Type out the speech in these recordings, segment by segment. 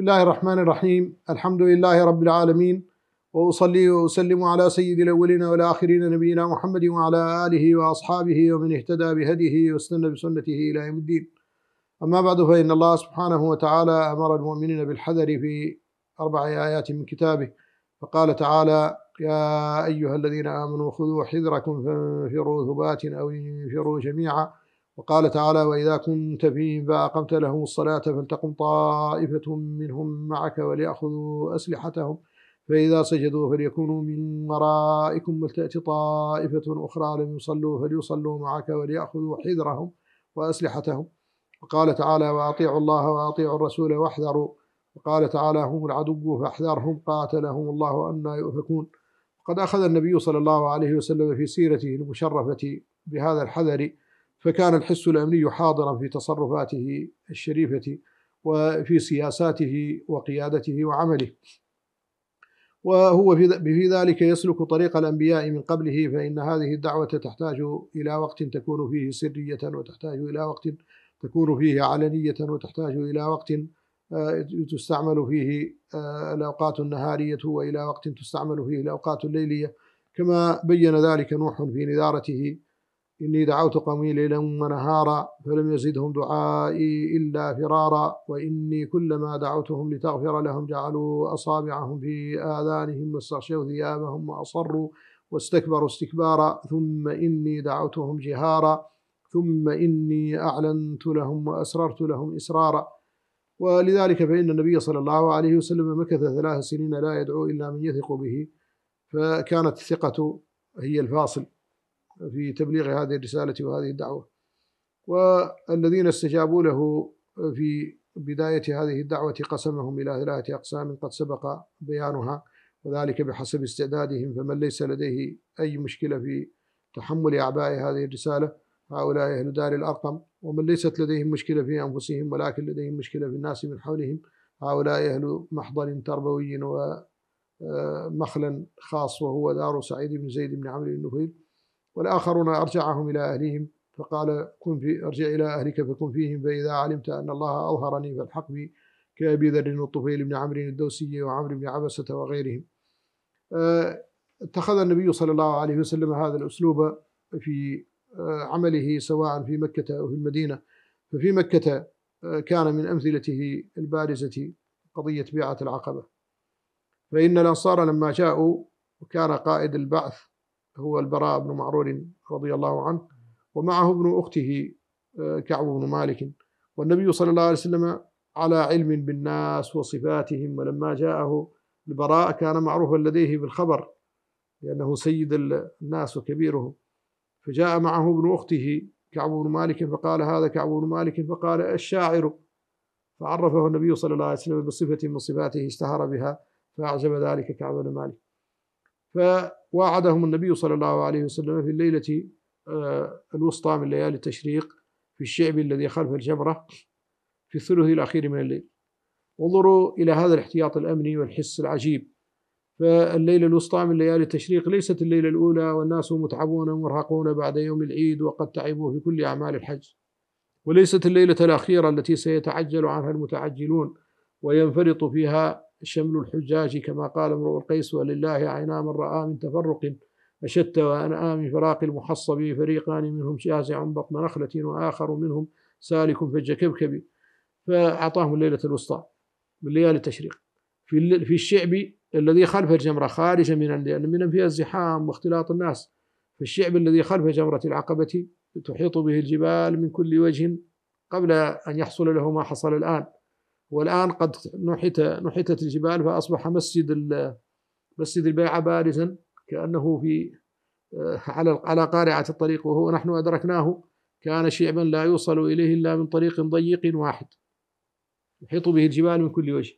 بسم الله الرحمن الرحيم الحمد لله رب العالمين وأصلي وأسلم على سيد الأولين والآخرين نبينا محمد وعلى آله وأصحابه ومن اهتدى بهديه واستنى بسنته إلى يوم الدين أما بعد فإن الله سبحانه وتعالى أمر المؤمنين بالحذر في أربع آيات من كتابه فقال تعالى يا أيها الذين آمنوا خذوا حذركم فانفروا ثبات أو انفروا جميعا وقال تعالى وإذا كنت فيهم فأقمت لهم الصلاة فلتقم طائفة منهم معك وليأخذوا أسلحتهم فإذا سجدوا فليكونوا من ورائكم ولتأت طائفة أخرى لم يصلوا فليصلوا معك وليأخذوا حذرهم وأسلحتهم وقال تعالى وأطيعوا الله وأطيعوا الرسول واحذروا وقال تعالى هم العدو فاحذرهم قاتلهم الله أن يؤفكون وقد أخذ النبي صلى الله عليه وسلم في سيرته المشرفة بهذا الحذر فكان الحس الامني حاضرا في تصرفاته الشريفه وفي سياساته وقيادته وعمله وهو في ذلك يسلك طريق الأنبياء من قبله فإن هذه الدعوة تحتاج إلى وقت تكون فيه سرية وتحتاج إلى وقت تكون فيه علنية وتحتاج إلى وقت آه، تستعمل فيه آه، الأوقات النهارية وإلى وقت تستعمل فيه الأوقات الليلية كما بين ذلك نوح في نذارته إني دعوت قومي ليلا ونهارا فلم يزدهم دعائي إلا فرارا وإني كلما دعوتهم لتغفر لهم جعلوا أصابعهم في آذانهم واستغشوا ثيابهم وأصروا واستكبروا استكبارا ثم إني دعوتهم جهارا ثم إني أعلنت لهم وأسررت لهم إسرارا ولذلك فإن النبي صلى الله عليه وسلم مكث ثلاث سنين لا يدعو إلا من يثق به فكانت الثقة هي الفاصل في تبليغ هذه الرسالة وهذه الدعوة والذين استجابوا له في بداية هذه الدعوة قسمهم إلى ثلاثة أقسام قد سبق بيانها وذلك بحسب استعدادهم فمن ليس لديه أي مشكلة في تحمل أعباء هذه الرسالة هؤلاء أهل دار الأرقم ومن ليست لديهم مشكلة في أنفسهم ولكن لديهم مشكلة في الناس من حولهم هؤلاء أهل محضر تربوي ومخلا آه، خاص وهو دار سعيد بن زيد بن عمرو بن نفيل والآخرون أرجعهم إلى أهلهم فقال كن في ارجع إلى أهلك فكن فيهم فإذا علمت أن الله أظهرني فالحق بي كأبي ذر والطفيل بن عمرو الدوسي وعمرو بن عبسة وغيرهم آه، اتخذ النبي صلى الله عليه وسلم هذا الأسلوب في آه، عمله سواء في مكة أو في المدينة ففي مكة آه، كان من أمثلته البارزة قضية بيعة العقبة فإن الأنصار لما جاءوا وكان قائد البعث هو البراء بن معرور رضي الله عنه ومعه ابن أخته آه، كعب بن مالك والنبي صلى الله عليه وسلم على علم بالناس وصفاتهم ولما جاءه البراء كان معروفا لديه بالخبر لأنه سيد الناس وكبيرهم فجاء معه ابن أخته كعب بن مالك فقال هذا كعب بن مالك فقال الشاعر فعرفه النبي صلى الله عليه وسلم بصفة من صفاته اشتهر بها فأعجب ذلك كعب بن مالك فواعدهم النبي صلى الله عليه وسلم في الليلة آه، الوسطى من ليالي التشريق في الشعب الذي خلف الجمرة في الثلث الأخير من الليل انظروا إلى هذا الاحتياط الأمني والحس العجيب فالليلة الوسطى من ليالي التشريق ليست الليلة الأولى والناس متعبون ومرهقون بعد يوم العيد وقد تعبوا في كل أعمال الحج وليست الليلة الأخيرة التي سيتعجل عنها المتعجلون وينفرط فيها شمل الحجاج كما قال امرؤ القيس ولله عينا من رأى من تفرق أشت وأنا من فراق المحصب فريقان منهم شازع بطن نخلة وآخر منهم سالك فج كبكب فأعطاهم الليلة الوسطى من ليالي التشريق في في الشعب الذي خلف الجمرة خارجا من لأن من فيها الزحام واختلاط الناس في الشعب الذي خلف جمرة العقبة تحيط به الجبال من كل وجه قبل أن يحصل له ما حصل الآن والآن قد نحت نحتت الجبال فأصبح مسجد مسجد البيعة بارزا كأنه في آه، على على قارعة الطريق وهو نحن أدركناه كان شعبا لا يوصل إليه إلا من طريق ضيق واحد يحيط به الجبال من كل وجه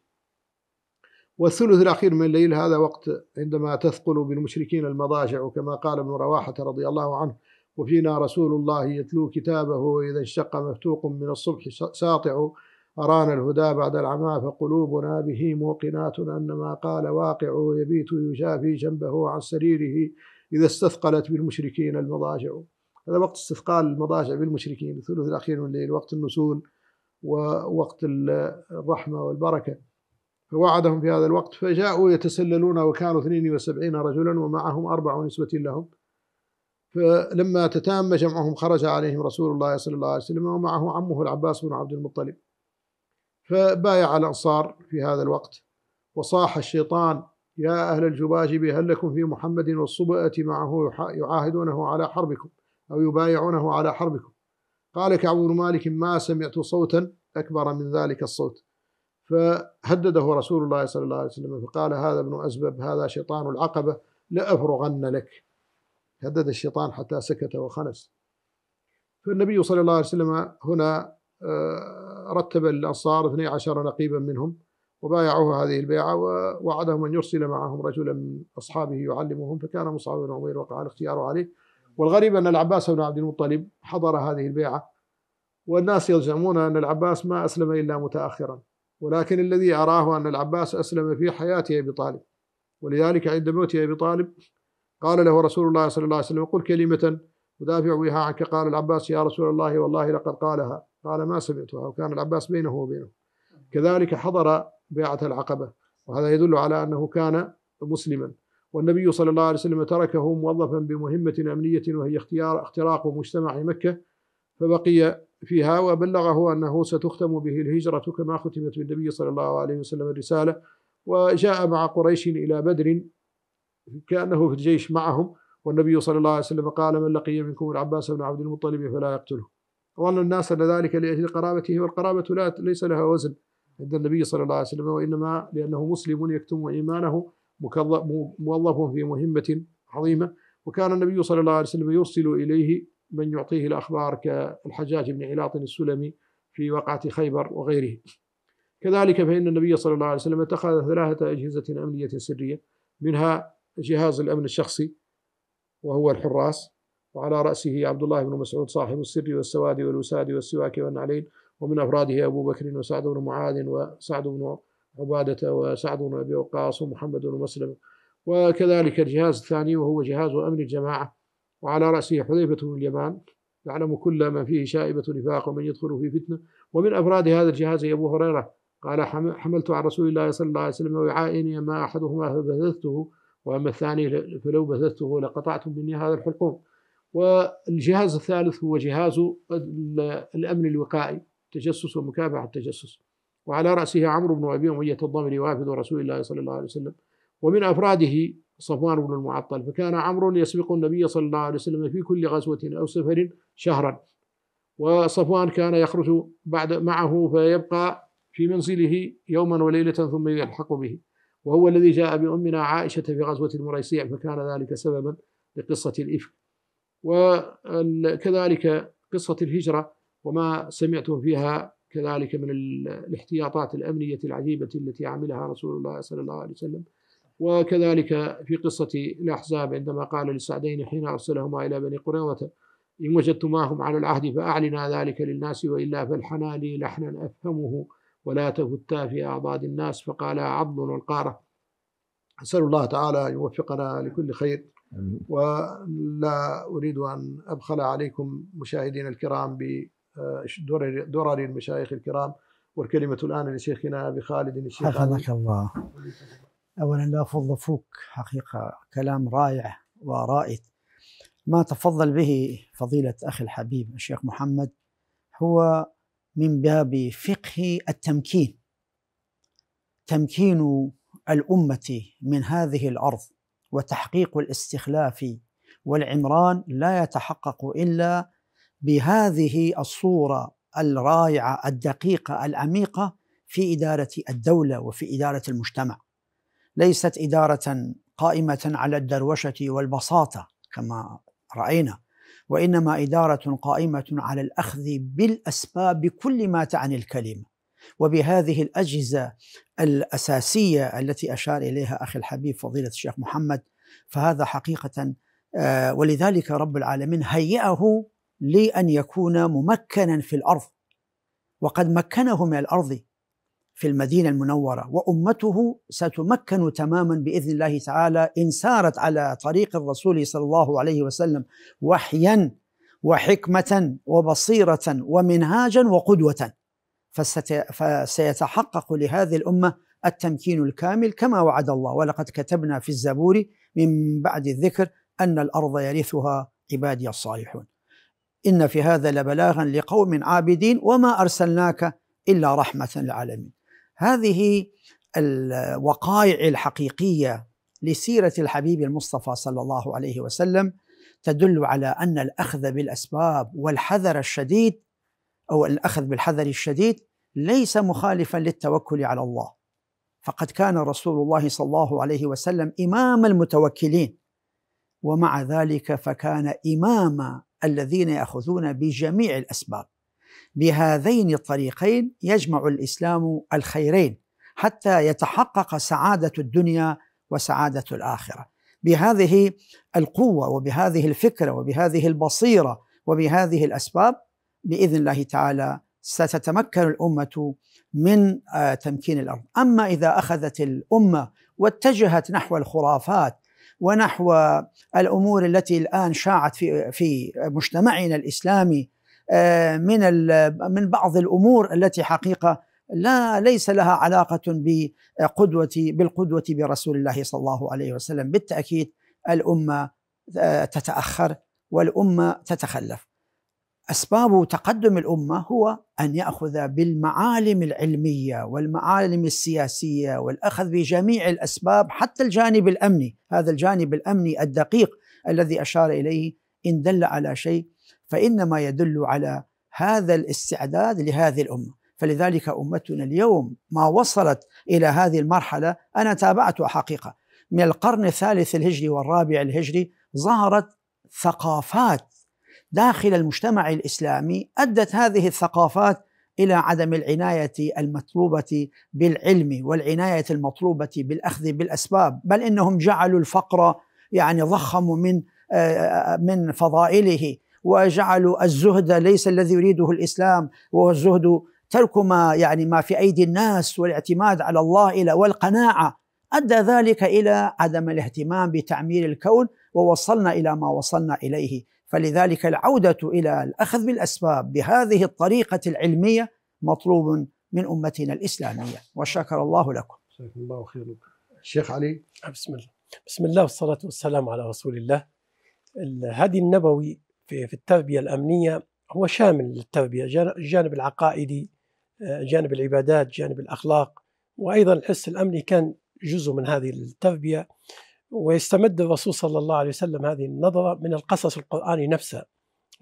والثلث الأخير من الليل هذا وقت عندما تثقل بالمشركين المضاجع كما قال ابن رواحة رضي الله عنه وفينا رسول الله يتلو كتابه وإذا انشق مفتوق من الصبح ساطع أرانا الهدى بعد العمى فقلوبنا به موقنات أن ما قال واقعه يبيت يجافي جنبه عن سريره إذا استثقلت بالمشركين المضاجع هذا وقت استثقال المضاجع بالمشركين الثلث الأخير من الليل وقت النزول ووقت الرحمة والبركة فوعدهم في هذا الوقت فجاءوا يتسللون وكانوا 72 رجلا ومعهم أربع نسبة لهم فلما تتام جمعهم خرج عليهم رسول الله صلى الله عليه وسلم ومعه عمه العباس بن عبد المطلب فبايع الأنصار في هذا الوقت وصاح الشيطان يا أهل الجباجب هل لكم في محمد والصبأة معه يعاهدونه على حربكم أو يبايعونه على حربكم قال كعب بن مالك ما سمعت صوتا أكبر من ذلك الصوت فهدده رسول الله صلى الله عليه وسلم فقال هذا ابن أزبب هذا شيطان العقبة لأفرغن لك هدد الشيطان حتى سكت وخنس فالنبي صلى الله عليه وسلم هنا آه، رتب الأنصار 12 نقيبا منهم وبايعوه هذه البيعة ووعدهم أن يرسل معهم رجلا من أصحابه يعلمهم فكان مصعب بن عمير وقع الاختيار عليه والغريب أن العباس بن عبد المطلب حضر هذه البيعة والناس يزعمون أن العباس ما أسلم إلا متأخرا ولكن الذي أراه أن العباس أسلم في حياة أبي طالب ولذلك عند موت أبي طالب قال له رسول الله صلى الله عليه وسلم قل كلمة أدافع بها عنك قال العباس يا رسول الله والله لقد قالها قال ما سمعتها وكان العباس بينه وبينه كذلك حضر بيعة العقبة وهذا يدل على أنه كان مسلما والنبي صلى الله عليه وسلم تركه موظفا بمهمة أمنية وهي اختيار اختراق مجتمع مكة فبقي فيها وبلغه أنه ستختم به الهجرة كما ختمت بالنبي صلى الله عليه وسلم الرسالة وجاء مع قريش إلى بدر كأنه في الجيش معهم والنبي صلى الله عليه وسلم قال من لقي منكم العباس بن عبد المطلب فلا يقتله ظن الناس ان ذلك لأجل قرابته والقرابة لا ليس لها وزن عند النبي صلى الله عليه وسلم وإنما لأنه مسلم يكتم إيمانه موظف في مهمة عظيمة وكان النبي صلى الله عليه وسلم يرسل إليه من يعطيه الأخبار كالحجاج بن علاط السلمي في وقعة خيبر وغيره كذلك فإن النبي صلى الله عليه وسلم اتخذ ثلاثة أجهزة أمنية سرية منها جهاز الأمن الشخصي وهو الحراس وعلى رأسه عبد الله بن مسعود صاحب السر والسواد والوساد والسواك والنعلين ومن أفراده أبو بكر وسعد بن معاذ وسعد بن عبادة وسعد بن أبي وقاص ومحمد بن مسلم وكذلك الجهاز الثاني وهو جهاز أمن الجماعة وعلى رأسه حذيفة بن اليمان يعلم كل من فيه شائبة نفاق ومن يدخل في فتنة ومن أفراد هذا الجهاز أبو هريرة قال حملت عن رسول الله صلى الله عليه وسلم وعائني ما أحدهما فبثثته وأما الثاني فلو بثثته لقطعت مني هذا الحلقوم والجهاز الثالث هو جهاز الأمن الوقائي تجسس ومكافحة التجسس وعلى رأسه عمرو بن أبي أمية الضمري وافد رسول الله صلى الله عليه وسلم ومن أفراده صفوان بن المعطل فكان عمرو يسبق النبي صلى الله عليه وسلم في كل غزوة أو سفر شهرا وصفوان كان يخرج بعد معه فيبقى في منزله يوما وليلة ثم يلحق به وهو الذي جاء بأمنا عائشة في غزوة المريسيع فكان ذلك سببا لقصة الإفك وكذلك قصة الهجرة وما سمعتم فيها كذلك من الاحتياطات الأمنية العجيبة التي عملها رسول الله صلى الله عليه وسلم وكذلك في قصة الأحزاب عندما قال للسعدين حين أرسلهما إلى بني قريظة إن وجدتماهم على العهد فأعلنا ذلك للناس وإلا فالحنا لي لحنا أفهمه ولا تفتا في أعضاد الناس فقال عضل القارة أسأل الله تعالى أن يوفقنا لكل خير ولا أريد أن أبخل عليكم مشاهدين الكرام بدرر آه، المشايخ الكرام والكلمة الآن لشيخنا أبي خالد الشيخ حفظك الله أولا لا أفض فوك حقيقة كلام رائع ورائد ما تفضل به فضيلة أخي الحبيب الشيخ محمد هو من باب فقه التمكين تمكين الأمة من هذه الأرض وتحقيق الاستخلاف والعمران لا يتحقق الا بهذه الصوره الرائعه الدقيقه العميقه في اداره الدوله وفي اداره المجتمع. ليست اداره قائمه على الدروشه والبساطه كما راينا وانما اداره قائمه على الاخذ بالاسباب بكل ما تعني الكلمه وبهذه الأجهزة الأساسية التي أشار إليها أخي الحبيب فضيلة الشيخ محمد فهذا حقيقة آه، ولذلك رب العالمين هيئه لأن يكون ممكنا في الأرض وقد مكنه من الأرض في المدينة المنورة وأمته ستمكن تماما بإذن الله تعالى إن سارت على طريق الرسول صلى الله عليه وسلم وحيا وحكمة وبصيرة ومنهاجا وقدوة فسيتحقق لهذه الامه التمكين الكامل كما وعد الله ولقد كتبنا في الزبور من بعد الذكر ان الارض يرثها عبادي الصالحون. ان في هذا لبلاغا لقوم عابدين وما ارسلناك الا رحمه للعالمين. هذه الوقائع الحقيقيه لسيره الحبيب المصطفى صلى الله عليه وسلم تدل على ان الاخذ بالاسباب والحذر الشديد أو الأخذ بالحذر الشديد ليس مخالفا للتوكل على الله فقد كان رسول الله صلى الله عليه وسلم إمام المتوكلين ومع ذلك فكان إمام الذين يأخذون بجميع الأسباب بهذين الطريقين يجمع الإسلام الخيرين حتى يتحقق سعادة الدنيا وسعادة الآخرة بهذه القوة وبهذه الفكرة وبهذه البصيرة وبهذه الأسباب باذن الله تعالى ستتمكن الامه من آه، تمكين الارض، اما اذا اخذت الامه واتجهت نحو الخرافات ونحو الامور التي الان شاعت في في مجتمعنا الاسلامي آه، من من بعض الامور التي حقيقه لا ليس لها علاقه بقدوه بالقدوه برسول الله صلى الله عليه وسلم، بالتاكيد الامه آه، تتاخر والامه تتخلف. اسباب تقدم الامه هو ان ياخذ بالمعالم العلميه والمعالم السياسيه والاخذ بجميع الاسباب حتى الجانب الامني، هذا الجانب الامني الدقيق الذي اشار اليه ان دل على شيء فانما يدل على هذا الاستعداد لهذه الامه، فلذلك امتنا اليوم ما وصلت الى هذه المرحله انا تابعتها حقيقه من القرن الثالث الهجري والرابع الهجري ظهرت ثقافات داخل المجتمع الاسلامي ادت هذه الثقافات الى عدم العنايه المطلوبه بالعلم والعنايه المطلوبه بالاخذ بالاسباب، بل انهم جعلوا الفقر يعني ضخموا من آه، من فضائله وجعلوا الزهد ليس الذي يريده الاسلام وهو الزهد ترك ما يعني ما في ايدي الناس والاعتماد على الله الى والقناعه ادى ذلك الى عدم الاهتمام بتعمير الكون ووصلنا الى ما وصلنا اليه فلذلك العودة إلى الأخذ بالأسباب بهذه الطريقة العلمية مطلوب من أمتنا الإسلامية وشكر الله لكم جزاكم الله خيرا الشيخ علي بسم الله بسم الله والصلاة والسلام على رسول الله الهدي النبوي في, في التربية الأمنية هو شامل للتربية الجانب العقائدي آه، جانب العبادات جانب الأخلاق وأيضا الحس الأمني كان جزء من هذه التربية ويستمد الرسول صلى الله عليه وسلم هذه النظرة من القصص القرآني نفسه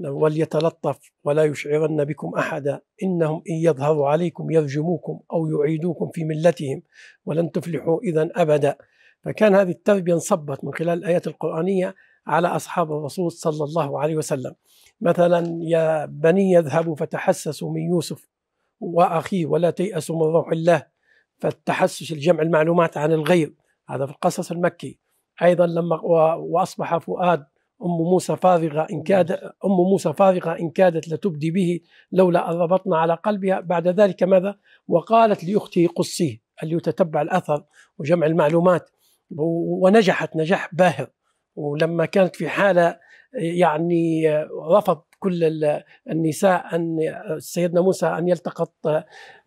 وليتلطف ولا يشعرن بكم أحدا إنهم إن يظهروا عليكم يرجموكم أو يعيدوكم في ملتهم ولن تفلحوا إذا أبدا فكان هذه التربية انصبت من خلال الآيات القرآنية على أصحاب الرسول صلى الله عليه وسلم مثلا يا بني اذهبوا فتحسسوا من يوسف وأخيه ولا تيأسوا من روح الله فالتحسس الجمع المعلومات عن الغير هذا في القصص المكي أيضا لما وأصبح فؤاد أم موسى فاضغه إن كاد نعم. أم موسى فاضغه إن كادت لتبدي به لولا أن ربطنا على قلبها بعد ذلك ماذا وقالت لأخته قصيه اللي يتتبع الأثر وجمع المعلومات ونجحت نجاح باهر ولما كانت في حالة يعني رفض كل النساء أن سيدنا موسى أن يلتقط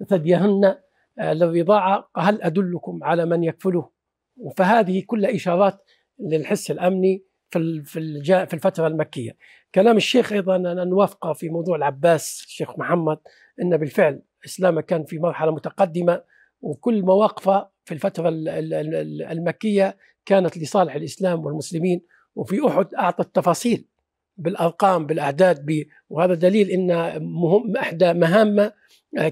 ثديهن آه، للرضاعة هل أدلكم على من يكفله فهذه كلها إشارات للحس الأمني في في الفترة المكية كلام الشيخ أيضا أنا نوافقه في موضوع العباس الشيخ محمد أن بالفعل إسلامه كان في مرحلة متقدمة وكل مواقفه في الفترة المكية كانت لصالح الإسلام والمسلمين وفي أحد أعطى التفاصيل بالأرقام بالأعداد وهذا دليل أن مهم إحدى مهامه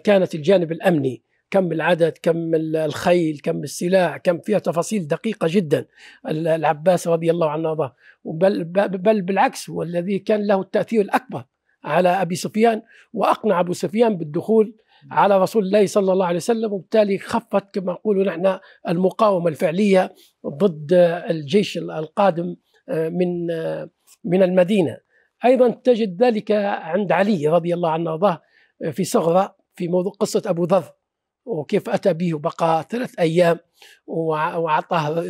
كانت الجانب الأمني كم العدد كم الخيل كم السلاح كم فيها تفاصيل دقيقة جدا العباس رضي الله عنه وارضاه بل, بل بالعكس والذي كان له التأثير الأكبر على أبي سفيان وأقنع أبو سفيان بالدخول على رسول الله صلى الله عليه وسلم وبالتالي خفت كما نقول نحن المقاومة الفعلية ضد الجيش القادم آه، من آه، من المدينة أيضا تجد ذلك عند علي رضي الله عنه وارضاه آه، في صغرى في موضوع قصة أبو ذر وكيف أتى به وبقى ثلاث أيام وأعطاه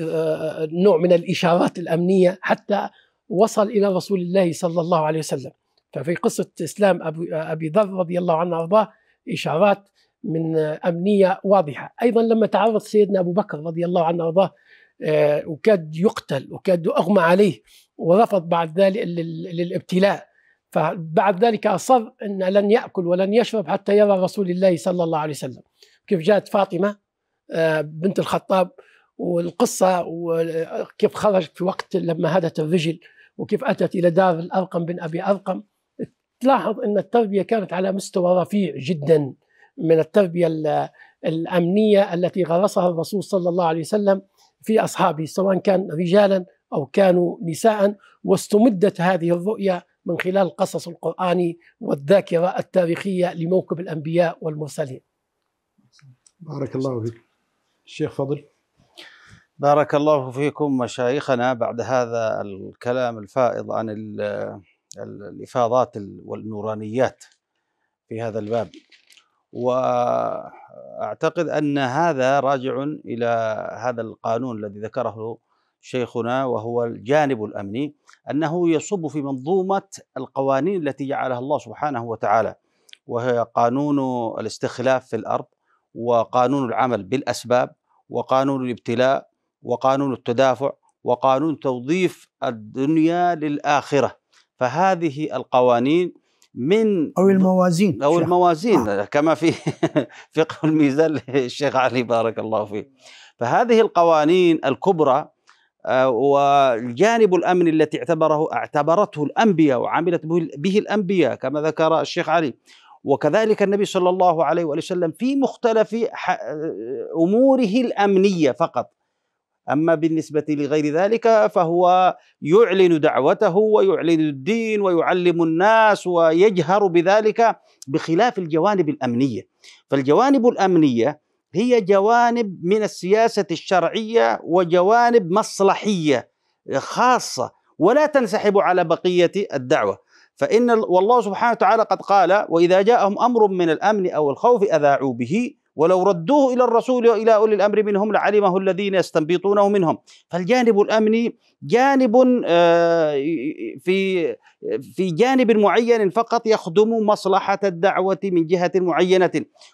نوع من الإشارات الأمنية حتى وصل إلى رسول الله صلى الله عليه وسلم ففي قصة إسلام أبي ذر رضي الله عنه وارضاه إشارات من أمنية واضحة أيضا لما تعرض سيدنا أبو بكر رضي الله عنه وارضاه وكاد يقتل وكاد أغمى عليه ورفض بعد ذلك للابتلاء فبعد ذلك أصر أن لن يأكل ولن يشرب حتى يرى رسول الله صلى الله عليه وسلم كيف جاءت فاطمه آه، بنت الخطاب والقصه وكيف خرجت في وقت لما هدت الرجل وكيف اتت الى دار الارقم بن ابي ارقم تلاحظ ان التربيه كانت على مستوى رفيع جدا من التربيه الامنيه التي غرسها الرسول صلى الله عليه وسلم في اصحابه سواء كان رجالا او كانوا نساء واستمدت هذه الرؤيه من خلال القصص القراني والذاكره التاريخيه لموكب الانبياء والمرسلين. بارك الله فيك الشيخ فضل بارك الله فيكم مشايخنا بعد هذا الكلام الفائض عن الإفاضات والنورانيات في هذا الباب وأعتقد أن هذا راجع إلى هذا القانون الذي ذكره شيخنا وهو الجانب الأمني أنه يصب في منظومة القوانين التي جعلها الله سبحانه وتعالى وهي قانون الاستخلاف في الأرض وقانون العمل بالأسباب وقانون الابتلاء وقانون التدافع وقانون توظيف الدنيا للآخرة فهذه القوانين من أو الموازين أو الموازين آه. كما في فقه الميزان للشيخ علي بارك الله فيه فهذه القوانين الكبرى آه، والجانب الأمن التي اعتبره اعتبرته الأنبياء وعملت به الأنبياء كما ذكر الشيخ علي وكذلك النبي صلى الله عليه وسلم في مختلف أموره الأمنية فقط أما بالنسبة لغير ذلك فهو يعلن دعوته ويعلن الدين ويعلم الناس ويجهر بذلك بخلاف الجوانب الأمنية فالجوانب الأمنية هي جوانب من السياسة الشرعية وجوانب مصلحية خاصة ولا تنسحب على بقية الدعوة فإن والله سبحانه وتعالى قد قال وإذا جاءهم أمر من الأمن أو الخوف أذاعوا به ولو ردوه إلى الرسول وإلى أولي الأمر منهم لعلمه الذين يستنبطونه منهم فالجانب الأمني جانب آه، في في جانب معين فقط يخدم مصلحة الدعوة من جهة معينة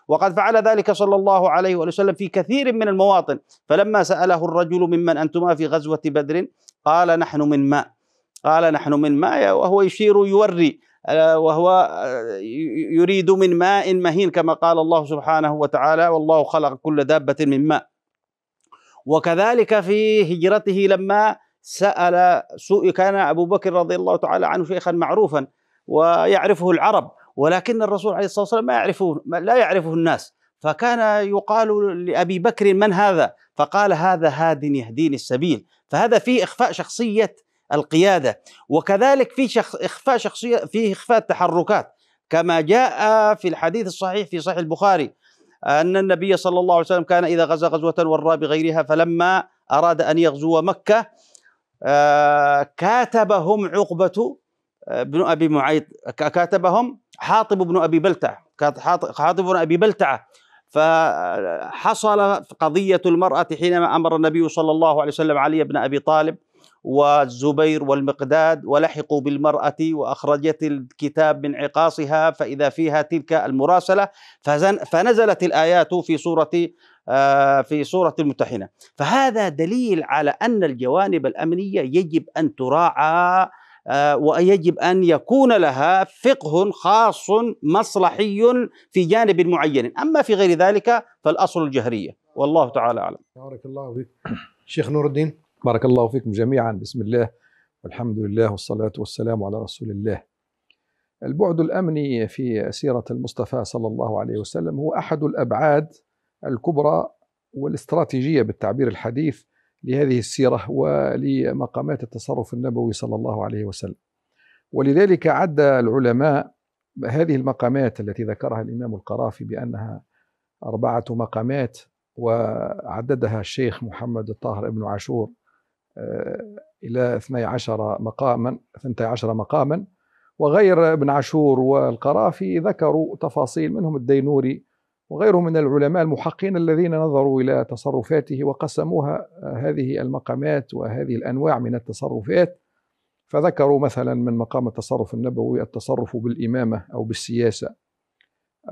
وقد فعل ذلك صلى الله عليه وسلم في كثير من المواطن فلما سأله الرجل ممن أنتما في غزوة بدر قال نحن من ماء قال نحن من ماء وهو يشير يوري وهو آه، يريد من ماء مهين كما قال الله سبحانه وتعالى والله خلق كل دابة من ماء وكذلك في هجرته لما سأل سوء كان أبو بكر رضي الله تعالى عنه شيخا معروفا ويعرفه العرب ولكن الرسول عليه الصلاة والسلام ما يعرفه لا يعرفه الناس فكان يقال لأبي بكر من هذا فقال هذا هاد يهديني السبيل فهذا فيه إخفاء شخصية القيادة وكذلك في شخ إخفاء شخصية في إخفاء التحركات كما جاء في الحديث الصحيح في صحيح البخاري أن النبي صلى الله عليه وسلم كان إذا غزا غزوة ورى بغيرها فلما أراد أن يغزو مكة آه، كاتبهم عقبة آه، بن أبي معيط كاتبهم حاطب بن أبي بلتعة حاطب بن أبي بلتعة فحصل قضية المرأة حينما أمر النبي صلى الله عليه وسلم علي بن أبي طالب والزبير والمقداد ولحقوا بالمرأة وأخرجت الكتاب من عقاصها فإذا فيها تلك المراسلة فنزلت الآيات في سورة آه، في سورة المتحنة فهذا دليل على أن الجوانب الأمنية يجب أن تراعى آه، ويجب أن يكون لها فقه خاص مصلحي في جانب معين أما في غير ذلك فالأصل الجهرية والله تعالى أعلم بارك الله فيك شيخ نور الدين بارك الله فيكم جميعا بسم الله والحمد لله والصلاة والسلام على رسول الله البعد الأمني في سيرة المصطفى صلى الله عليه وسلم هو أحد الأبعاد الكبرى والاستراتيجية بالتعبير الحديث لهذه السيرة ولمقامات التصرف النبوي صلى الله عليه وسلم ولذلك عد العلماء هذه المقامات التي ذكرها الإمام القرافي بأنها أربعة مقامات وعددها الشيخ محمد الطاهر ابن عاشور إلى 12 مقاما 12 مقاما وغير ابن عاشور والقرافي ذكروا تفاصيل منهم الدينوري وغيرهم من العلماء المحقين الذين نظروا إلى تصرفاته وقسموها هذه المقامات وهذه الأنواع من التصرفات فذكروا مثلا من مقام التصرف النبوي التصرف بالإمامة أو بالسياسة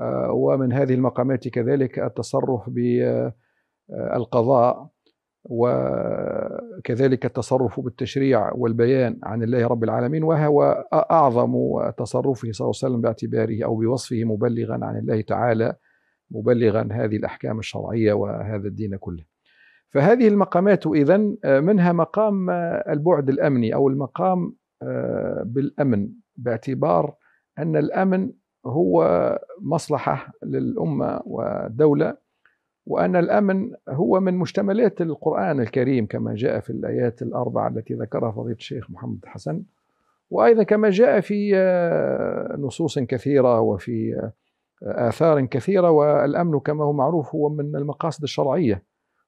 آه، ومن هذه المقامات كذلك التصرف بالقضاء وكذلك التصرف بالتشريع والبيان عن الله رب العالمين وهو أعظم تصرفه صلى الله عليه وسلم باعتباره أو بوصفه مبلغا عن الله تعالى مبلغا هذه الأحكام الشرعية وهذا الدين كله فهذه المقامات إذا منها مقام البعد الأمني أو المقام آه، بالأمن باعتبار أن الأمن هو مصلحة للأمة والدولة وأن الأمن هو من مشتملات القرآن الكريم كما جاء في الآيات الأربعة التي ذكرها فضيلة الشيخ محمد حسن وأيضا كما جاء في آه، نصوص كثيرة وفي آه، آثار كثيرة والأمن كما هو معروف هو من المقاصد الشرعية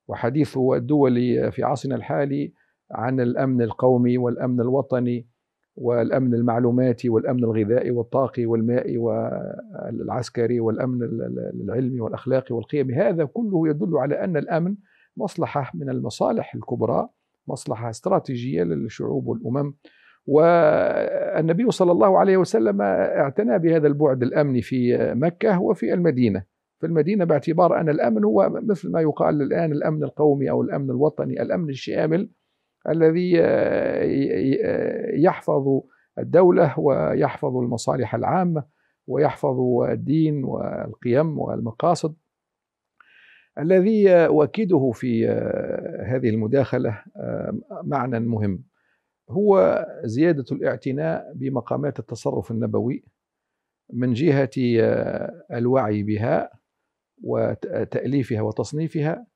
وحديث الدول في عصرنا الحالي عن الأمن القومي والأمن الوطني والامن المعلوماتي والامن الغذائي والطاقي والمائي والعسكري والامن العلمي والاخلاقي والقيمي هذا كله يدل على ان الامن مصلحه من المصالح الكبرى مصلحه استراتيجيه للشعوب والامم والنبي صلى الله عليه وسلم اعتنى بهذا البعد الامني في مكه وفي المدينه في المدينه باعتبار ان الامن هو مثل ما يقال الان الامن القومي او الامن الوطني الامن الشامل الذي آه، آه، يحفظ الدولة ويحفظ المصالح العامة ويحفظ الدين والقيم والمقاصد الذي آه، أؤكده في هذه المداخلة معنى مهم هو زيادة الاعتناء بمقامات التصرف النبوي من جهة الوعي بها وتأليفها وتصنيفها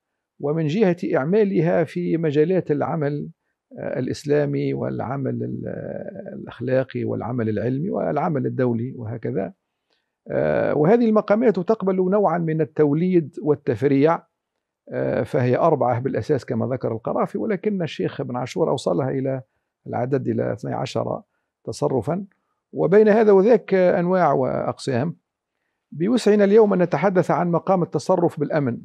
ومن جهة إعمالها في مجالات العمل آه، الإسلامي والعمل آه، الأخلاقي والعمل العلمي والعمل الدولي وهكذا آه، وهذه المقامات تقبل نوعا من التوليد والتفريع فهي أربعة بالأساس كما ذكر القرافي ولكن الشيخ ابن عاشور أوصلها إلى العدد إلى 12 تصرفا وبين هذا وذاك أنواع وأقسام بوسعنا اليوم أن نتحدث عن مقام التصرف بالأمن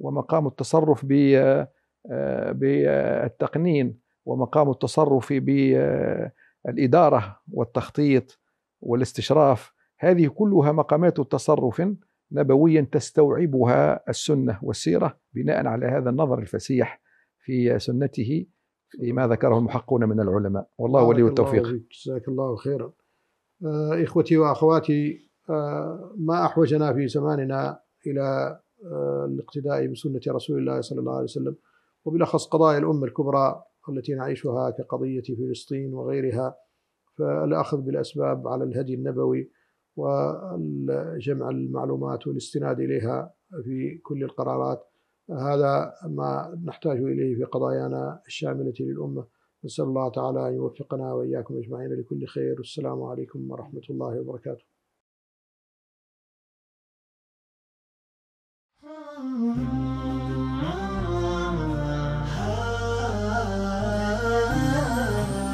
ومقام التصرف آه، آه، بالتقنين ومقام التصرف بالإدارة آه، والتخطيط والاستشراف هذه كلها مقامات تصرف نبوي تستوعبها السنة والسيرة بناء على هذا النظر الفسيح في سنته فيما ذكره المحقون من العلماء والله ولي التوفيق جزاك الله خيرا إخوتي وأخواتي ما أحوجنا في زماننا إلى الاقتداء بسنة رسول الله صلى الله عليه وسلم وبالأخص قضايا الأمة الكبرى التي نعيشها كقضية فلسطين وغيرها فالأخذ بالأسباب على الهدي النبوي وجمع المعلومات والاستناد إليها في كل القرارات هذا ما نحتاج إليه في قضايانا الشاملة للأمة نسأل الله تعالى أن يوفقنا وإياكم أجمعين لكل خير والسلام عليكم ورحمة الله وبركاته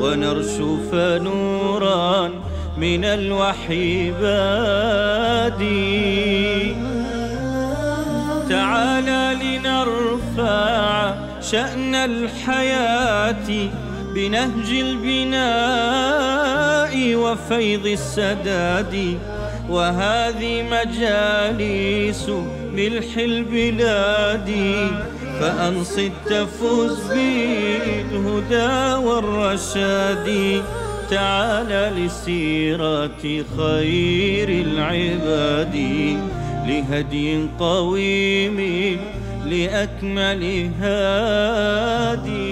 ونرشف نورا من الوحي بادي تعالى لنرفع شأن الحياة بنهج البناء وفيض السداد وهذه مجالس ملح البلاد فأنصت تفوز بالهدى والرحمة الرشاد تعال لسيرة خير العباد لهدي قويم لأكمل هادي